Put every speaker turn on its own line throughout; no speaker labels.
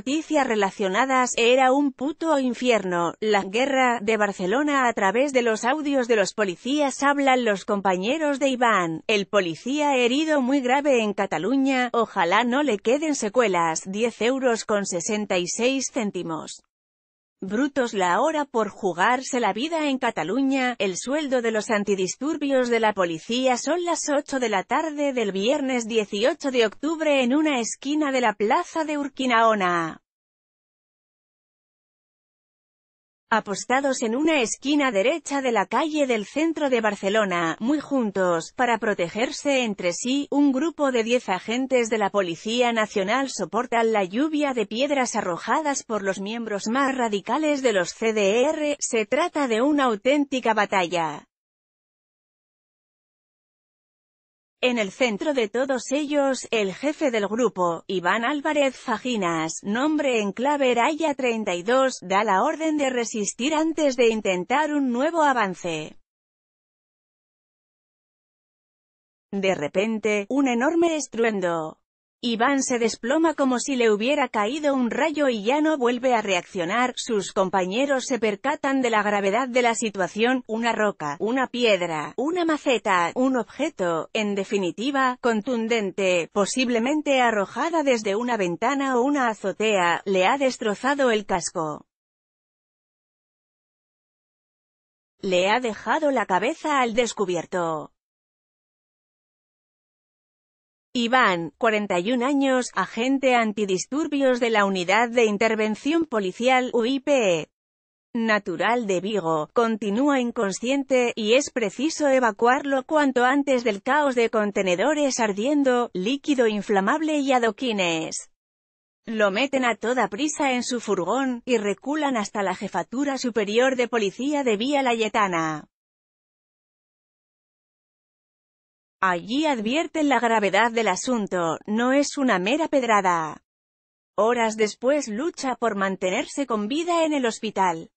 noticias relacionadas, era un puto infierno, la guerra de Barcelona a través de los audios de los policías hablan los compañeros de Iván, el policía herido muy grave en Cataluña, ojalá no le queden secuelas, 10 euros con 66 céntimos. Brutos la hora por jugarse la vida en Cataluña, el sueldo de los antidisturbios de la policía son las 8 de la tarde del viernes 18 de octubre en una esquina de la plaza de Urquinaona. apostados en una esquina derecha de la calle del centro de Barcelona, muy juntos, para protegerse entre sí, un grupo de 10 agentes de la Policía Nacional soportan la lluvia de piedras arrojadas por los miembros más radicales de los CDR, se trata de una auténtica batalla. En el centro de todos ellos, el jefe del grupo, Iván Álvarez Fajinas, nombre en clave Raya 32, da la orden de resistir antes de intentar un nuevo avance. De repente, un enorme estruendo, Iván se desploma como si le hubiera caído un rayo y ya no vuelve a reaccionar, sus compañeros se percatan de la gravedad de la situación, una roca, una piedra, una maceta, un objeto, en definitiva, contundente, posiblemente arrojada desde una ventana o una azotea, le ha destrozado el casco. Le ha dejado la cabeza al descubierto. Iván, 41 años, agente antidisturbios de la Unidad de Intervención Policial UIP, natural de Vigo, continúa inconsciente, y es preciso evacuarlo cuanto antes del caos de contenedores ardiendo, líquido inflamable y adoquines. Lo meten a toda prisa en su furgón, y reculan hasta la Jefatura Superior de Policía de Vía Layetana. Allí advierten la gravedad del asunto, no es una mera pedrada. Horas después lucha por mantenerse con vida en el hospital.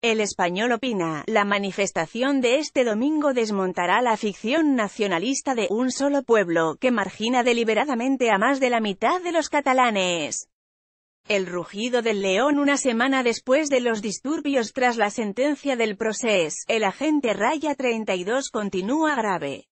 El español opina, la manifestación de este domingo desmontará la ficción nacionalista de un solo pueblo, que margina deliberadamente a más de la mitad de los catalanes. El rugido del león una semana después de los disturbios tras la sentencia del proceso, el agente Raya 32 continúa grave.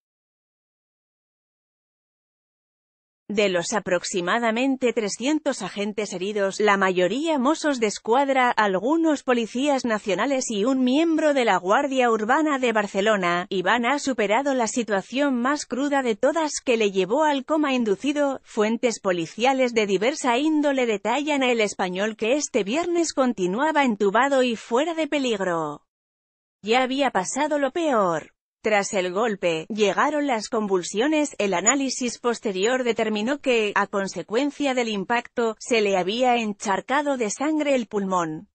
De los aproximadamente 300 agentes heridos, la mayoría mozos de escuadra, algunos policías nacionales y un miembro de la Guardia Urbana de Barcelona, Iván ha superado la situación más cruda de todas que le llevó al coma inducido. Fuentes policiales de diversa índole detallan a El Español que este viernes continuaba entubado y fuera de peligro. Ya había pasado lo peor. Tras el golpe, llegaron las convulsiones, el análisis posterior determinó que, a consecuencia del impacto, se le había encharcado de sangre el pulmón.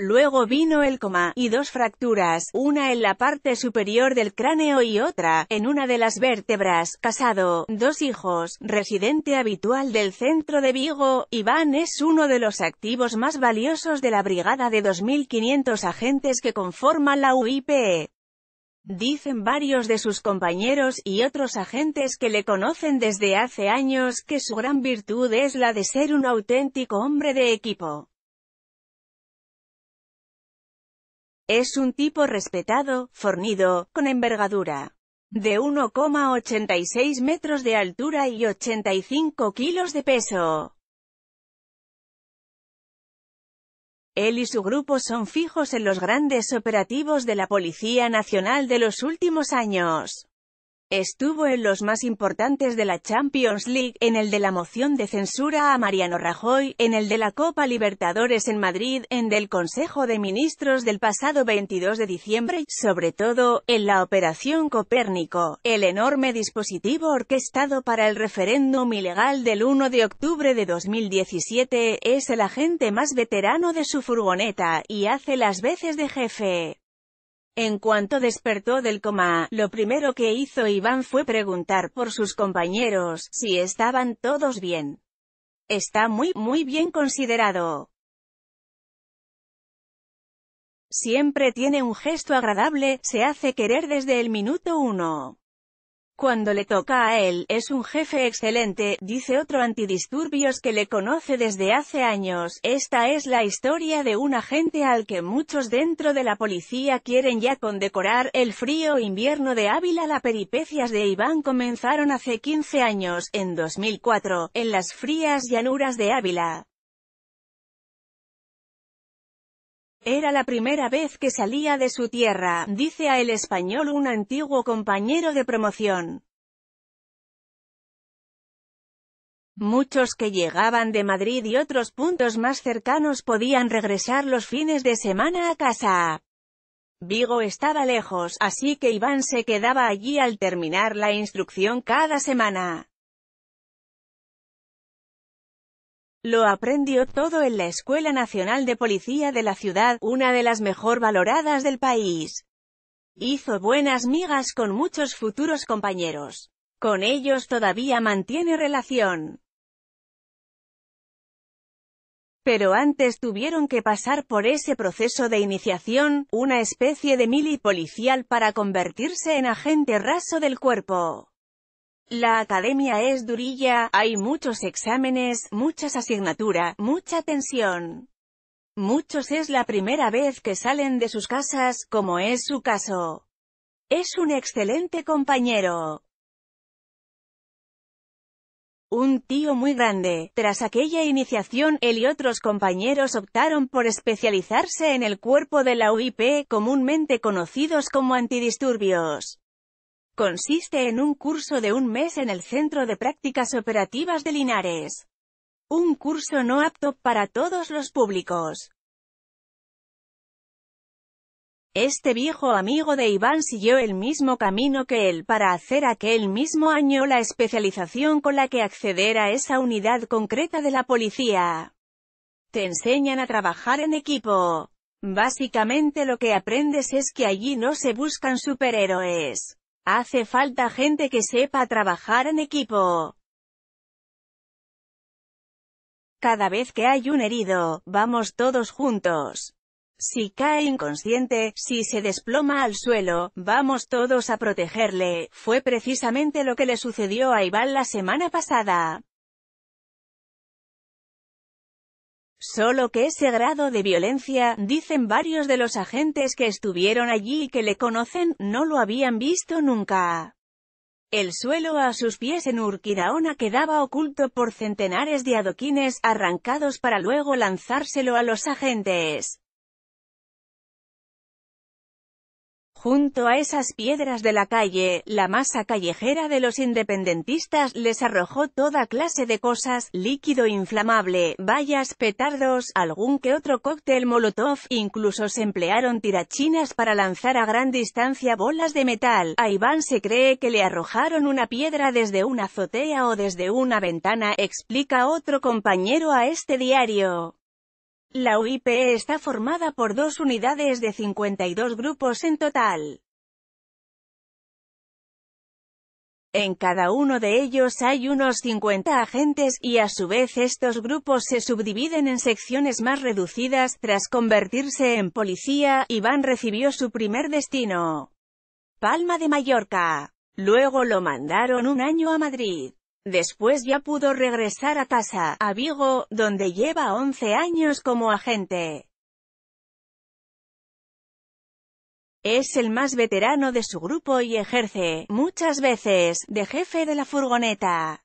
Luego vino el coma, y dos fracturas, una en la parte superior del cráneo y otra, en una de las vértebras, casado, dos hijos, residente habitual del centro de Vigo, Iván es uno de los activos más valiosos de la brigada de 2.500 agentes que conforman la UIP. E. Dicen varios de sus compañeros y otros agentes que le conocen desde hace años que su gran virtud es la de ser un auténtico hombre de equipo. Es un tipo respetado, fornido, con envergadura de 1,86 metros de altura y 85 kilos de peso. Él y su grupo son fijos en los grandes operativos de la Policía Nacional de los últimos años. Estuvo en los más importantes de la Champions League, en el de la moción de censura a Mariano Rajoy, en el de la Copa Libertadores en Madrid, en del Consejo de Ministros del pasado 22 de diciembre y, sobre todo, en la Operación Copérnico, el enorme dispositivo orquestado para el referéndum ilegal del 1 de octubre de 2017, es el agente más veterano de su furgoneta, y hace las veces de jefe. En cuanto despertó del coma, lo primero que hizo Iván fue preguntar por sus compañeros, si estaban todos bien. Está muy, muy bien considerado. Siempre tiene un gesto agradable, se hace querer desde el minuto uno. Cuando le toca a él, es un jefe excelente, dice otro antidisturbios que le conoce desde hace años. Esta es la historia de un agente al que muchos dentro de la policía quieren ya condecorar. El frío invierno de Ávila La peripecias de Iván comenzaron hace 15 años, en 2004, en las frías llanuras de Ávila. Era la primera vez que salía de su tierra, dice a El Español un antiguo compañero de promoción. Muchos que llegaban de Madrid y otros puntos más cercanos podían regresar los fines de semana a casa. Vigo estaba lejos, así que Iván se quedaba allí al terminar la instrucción cada semana. Lo aprendió todo en la Escuela Nacional de Policía de la ciudad, una de las mejor valoradas del país. Hizo buenas migas con muchos futuros compañeros. Con ellos todavía mantiene relación. Pero antes tuvieron que pasar por ese proceso de iniciación, una especie de mili policial para convertirse en agente raso del cuerpo. La academia es durilla, hay muchos exámenes, muchas asignaturas, mucha tensión. Muchos es la primera vez que salen de sus casas, como es su caso. Es un excelente compañero. Un tío muy grande. Tras aquella iniciación, él y otros compañeros optaron por especializarse en el cuerpo de la UIP, comúnmente conocidos como antidisturbios. Consiste en un curso de un mes en el Centro de Prácticas Operativas de Linares. Un curso no apto para todos los públicos. Este viejo amigo de Iván siguió el mismo camino que él para hacer aquel mismo año la especialización con la que acceder a esa unidad concreta de la policía. Te enseñan a trabajar en equipo. Básicamente lo que aprendes es que allí no se buscan superhéroes. Hace falta gente que sepa trabajar en equipo. Cada vez que hay un herido, vamos todos juntos. Si cae inconsciente, si se desploma al suelo, vamos todos a protegerle, fue precisamente lo que le sucedió a Iván la semana pasada. Solo que ese grado de violencia, dicen varios de los agentes que estuvieron allí y que le conocen, no lo habían visto nunca. El suelo a sus pies en Urquidaona quedaba oculto por centenares de adoquines arrancados para luego lanzárselo a los agentes. Junto a esas piedras de la calle, la masa callejera de los independentistas les arrojó toda clase de cosas, líquido inflamable, vallas, petardos, algún que otro cóctel molotov, incluso se emplearon tirachinas para lanzar a gran distancia bolas de metal. A Iván se cree que le arrojaron una piedra desde una azotea o desde una ventana, explica otro compañero a este diario. La UIP está formada por dos unidades de 52 grupos en total. En cada uno de ellos hay unos 50 agentes, y a su vez estos grupos se subdividen en secciones más reducidas, tras convertirse en policía, Iván recibió su primer destino. Palma de Mallorca. Luego lo mandaron un año a Madrid. Después ya pudo regresar a casa, a Vigo, donde lleva 11 años como agente. Es el más veterano de su grupo y ejerce, muchas veces, de jefe de la furgoneta.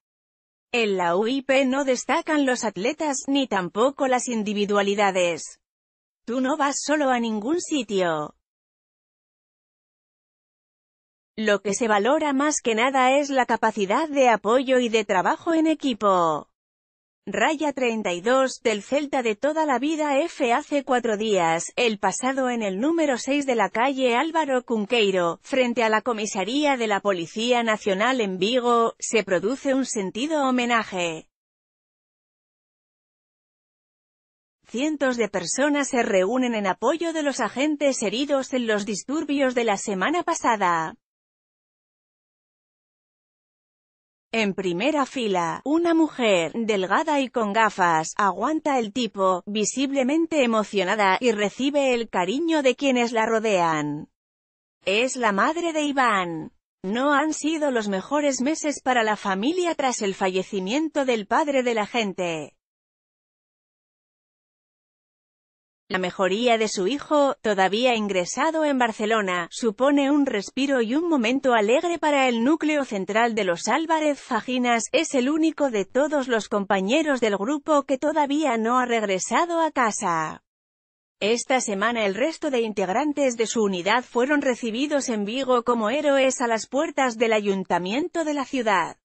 En la UIP no destacan los atletas, ni tampoco las individualidades. Tú no vas solo a ningún sitio. Lo que se valora más que nada es la capacidad de apoyo y de trabajo en equipo. Raya 32 del Celta de toda la vida F hace cuatro días, el pasado en el número 6 de la calle Álvaro Cunqueiro, frente a la comisaría de la Policía Nacional en Vigo, se produce un sentido homenaje. Cientos de personas se reúnen en apoyo de los agentes heridos en los disturbios de la semana pasada. En primera fila, una mujer, delgada y con gafas, aguanta el tipo, visiblemente emocionada, y recibe el cariño de quienes la rodean. Es la madre de Iván. No han sido los mejores meses para la familia tras el fallecimiento del padre de la gente. La mejoría de su hijo, todavía ingresado en Barcelona, supone un respiro y un momento alegre para el núcleo central de los Álvarez Fajinas. es el único de todos los compañeros del grupo que todavía no ha regresado a casa. Esta semana el resto de integrantes de su unidad fueron recibidos en Vigo como héroes a las puertas del ayuntamiento de la ciudad.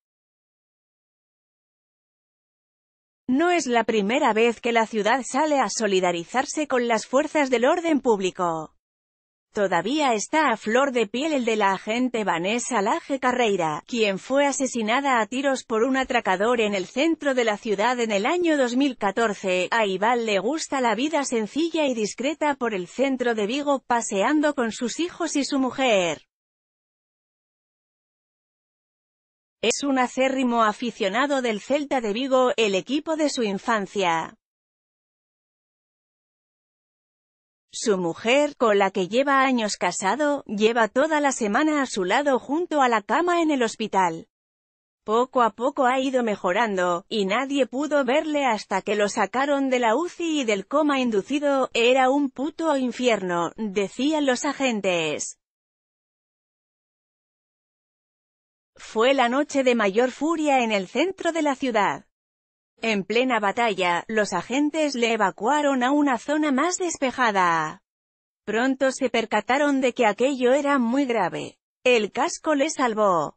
No es la primera vez que la ciudad sale a solidarizarse con las fuerzas del orden público. Todavía está a flor de piel el de la agente Vanessa Laje Carreira, quien fue asesinada a tiros por un atracador en el centro de la ciudad en el año 2014. A Iván le gusta la vida sencilla y discreta por el centro de Vigo paseando con sus hijos y su mujer. Es un acérrimo aficionado del Celta de Vigo, el equipo de su infancia. Su mujer, con la que lleva años casado, lleva toda la semana a su lado junto a la cama en el hospital. Poco a poco ha ido mejorando, y nadie pudo verle hasta que lo sacaron de la UCI y del coma inducido, era un puto infierno, decían los agentes. Fue la noche de mayor furia en el centro de la ciudad. En plena batalla, los agentes le evacuaron a una zona más despejada. Pronto se percataron de que aquello era muy grave. El casco le salvó.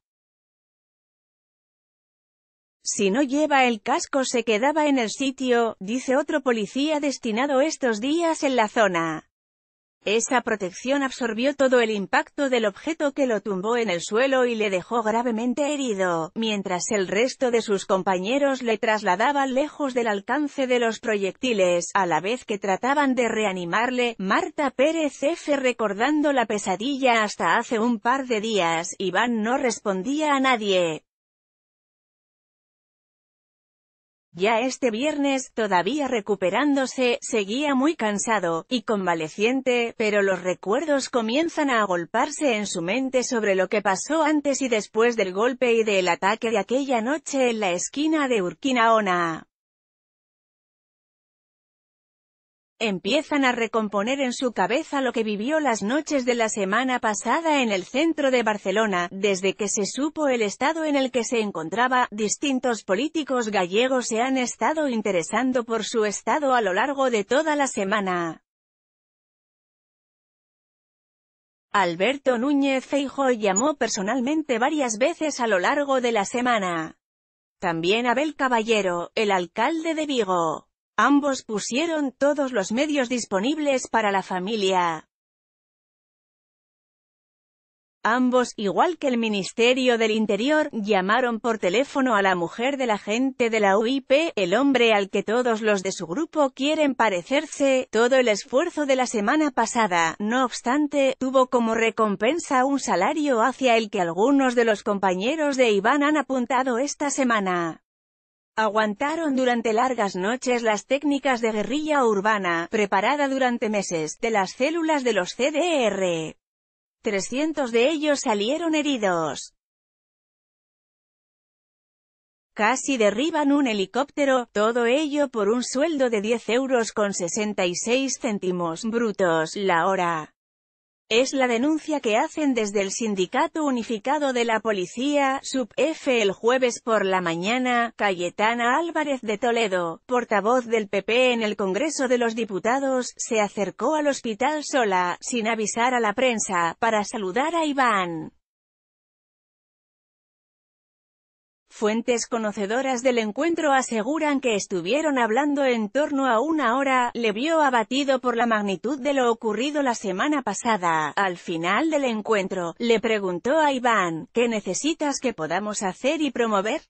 Si no lleva el casco se quedaba en el sitio, dice otro policía destinado estos días en la zona. Esa protección absorbió todo el impacto del objeto que lo tumbó en el suelo y le dejó gravemente herido, mientras el resto de sus compañeros le trasladaban lejos del alcance de los proyectiles, a la vez que trataban de reanimarle. Marta Pérez F. Recordando la pesadilla hasta hace un par de días, Iván no respondía a nadie. Ya este viernes, todavía recuperándose, seguía muy cansado, y convaleciente, pero los recuerdos comienzan a agolparse en su mente sobre lo que pasó antes y después del golpe y del ataque de aquella noche en la esquina de Urquinaona. empiezan a recomponer en su cabeza lo que vivió las noches de la semana pasada en el centro de Barcelona, desde que se supo el estado en el que se encontraba, distintos políticos gallegos se han estado interesando por su estado a lo largo de toda la semana. Alberto Núñez Feijo llamó personalmente varias veces a lo largo de la semana. También Abel Caballero, el alcalde de Vigo. Ambos pusieron todos los medios disponibles para la familia. Ambos, igual que el Ministerio del Interior, llamaron por teléfono a la mujer de la gente de la UIP, el hombre al que todos los de su grupo quieren parecerse. Todo el esfuerzo de la semana pasada, no obstante, tuvo como recompensa un salario hacia el que algunos de los compañeros de Iván han apuntado esta semana. Aguantaron durante largas noches las técnicas de guerrilla urbana, preparada durante meses, de las células de los CDR. 300 de ellos salieron heridos. Casi derriban un helicóptero, todo ello por un sueldo de 10 euros con 66 céntimos brutos la hora. Es la denuncia que hacen desde el Sindicato Unificado de la Policía, SUB-F el jueves por la mañana, Cayetana Álvarez de Toledo, portavoz del PP en el Congreso de los Diputados, se acercó al hospital sola, sin avisar a la prensa, para saludar a Iván. Fuentes conocedoras del encuentro aseguran que estuvieron hablando en torno a una hora, le vio abatido por la magnitud de lo ocurrido la semana pasada. Al final del encuentro, le preguntó a Iván, ¿qué necesitas que podamos hacer y promover?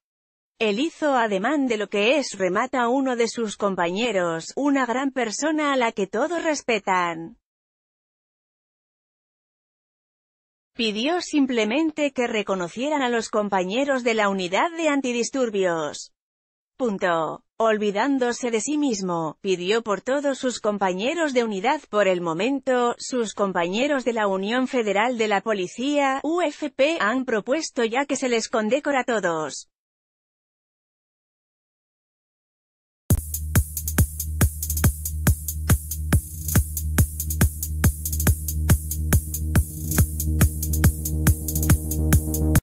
Él hizo ademán de lo que es remata uno de sus compañeros, una gran persona a la que todos respetan. Pidió simplemente que reconocieran a los compañeros de la unidad de antidisturbios. Punto. Olvidándose de sí mismo, pidió por todos sus compañeros de unidad por el momento, sus compañeros de la Unión Federal de la Policía, UFP, han propuesto ya que se les condecora a todos.